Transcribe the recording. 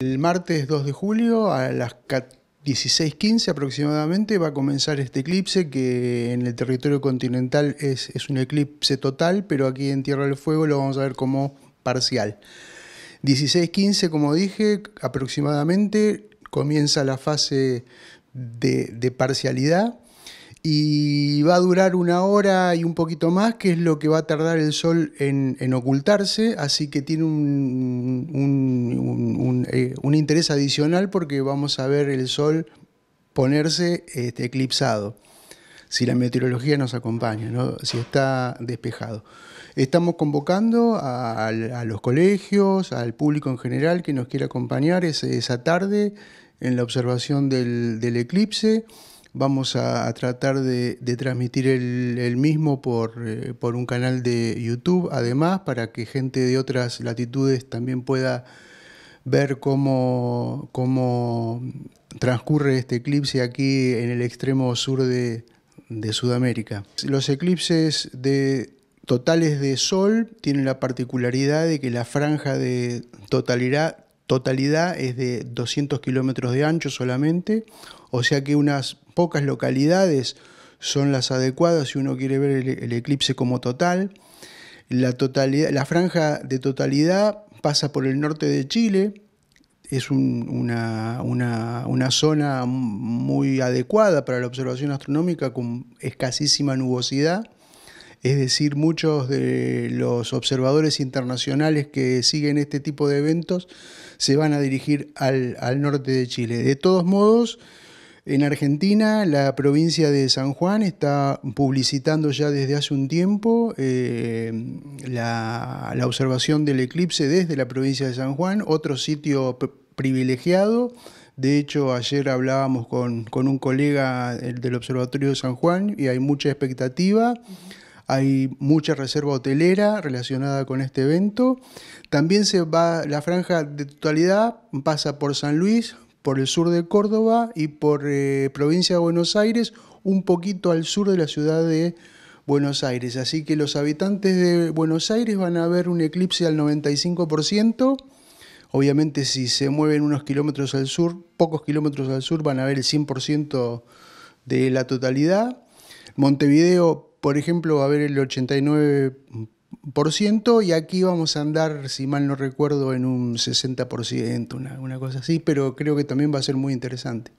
El martes 2 de julio a las 16.15 aproximadamente va a comenzar este eclipse que en el territorio continental es, un eclipse total, pero aquí en Tierra del Fuego lo vamos a ver como parcial. 16.15, como dije, aproximadamente comienza la fase de parcialidad y va a durar una hora y un poquito más, que es lo que va a tardar el sol en, en ocultarse, así que tiene un, eh, interés adicional porque vamos a ver el sol ponerse este, eclipsado, si la meteorología nos acompaña, ¿no? si está despejado. Estamos convocando a, los colegios, al público en general que nos quiera acompañar esa tarde en la observación del eclipse vamos a, tratar de, transmitir el, mismo eh, por, un canal de YouTube, además, para que gente de otras latitudes también pueda ver cómo, transcurre este eclipse aquí en el extremo sur de, Sudamérica. Los eclipses de totales de sol tienen la particularidad de que la franja de totalidad totalidad es de 200 kilómetros de ancho solamente, o sea que unas pocas localidades son las adecuadas si uno quiere ver el, eclipse como total. La, franja de totalidad pasa por el norte de Chile, es una, zona muy adecuada para la observación astronómica con escasísima nubosidad. Es decir, muchos de los observadores internacionales que siguen este tipo de eventos se van a dirigir al, norte de Chile. De todos modos, en Argentina, la provincia de San Juan está publicitando ya desde hace un tiempo eh, la, observación del eclipse desde la provincia de San Juan, otro sitio privilegiado. De hecho, ayer hablábamos con, un colega del Observatorio de San Juan y hay mucha expectativa. Hay mucha reserva hotelera relacionada con este evento. También se va la franja de totalidad pasa por San Luis, por el sur de Córdoba y por eh, provincia de Buenos Aires, un poquito al sur de la ciudad de Buenos Aires. Así que los habitantes de Buenos Aires van a ver un eclipse al 95%. Obviamente si se mueven unos kilómetros al sur, pocos kilómetros al sur, van a ver el 100% de la totalidad. Montevideo por ejemplo, va a haber el 89% y aquí vamos a andar, si mal no recuerdo, en un 60%, una, una cosa así, pero creo que también va a ser muy interesante.